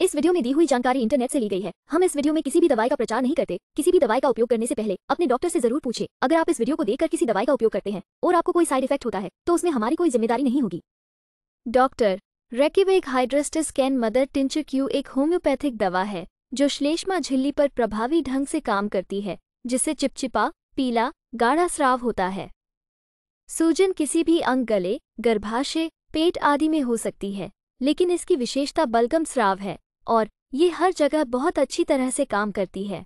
इस वीडियो में दी हुई जानकारी इंटरनेट से ली गई है हम इस वीडियो में किसी भी दवाई का प्रचार नहीं करते किसी भी दवाई का उपयोग करने से पहले अपने डॉक्टर से जरूर पूछे अगर आप इस वीडियो को देखकर किसी दवाई का उपयोग करते हैं और आपको कोई साइड इफेक्ट होता है तो उसमें हमारी कोई जिम्मेदारी नहीं होगी doctor Reckeweg Hydrastis can mother Q एक होम्योपैथिक दवा है जो श्लेष्मा झिल्ली पर प्रभावी ढंग से काम करती है जिससे चिपचिपा पीला गाढ़ा स्राव होता है सूजन किसी भी अंग गले गर्भाशय पेट आदि में हो सकती है लेकिन इसकी विशेषता बलगम स्राव है और ये हर जगह बहुत अच्छी तरह से काम करती है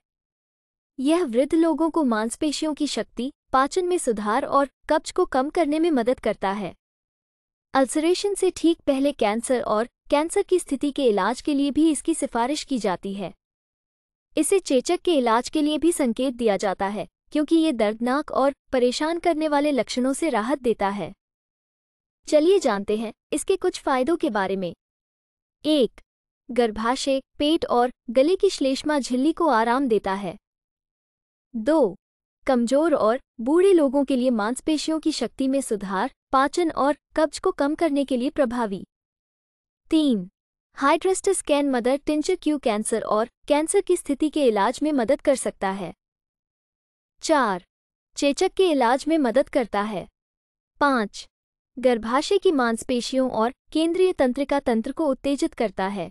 यह वृद्ध लोगों को मांसपेशियों की शक्ति पाचन में सुधार और कब्ज को कम करने में मदद करता है अल्सरेशन से ठीक पहले कैंसर और कैंसर की स्थिति के इलाज के लिए भी इसकी सिफारिश की जाती है इसे चेचक के इलाज के लिए भी संकेत दिया जाता है क्योंकि ये दर्दनाक और परेशान करने वाले लक्षणों से राहत देता है चलिए जानते हैं इसके कुछ फायदों के बारे में एक गर्भाशय पेट और गले की श्लेष्मा झिल्ली को आराम देता है दो कमजोर और बूढ़े लोगों के लिए मांसपेशियों की शक्ति में सुधार पाचन और कब्ज को कम करने के लिए प्रभावी तीन Hydrastis can mother tincture Q cancer और कैंसर की स्थिति के इलाज में मदद कर सकता है चार चेचक के इलाज में मदद करता है पाँच गर्भाशय की मांसपेशियों और केंद्रीय तंत्रिका तंत्र को उत्तेजित करता है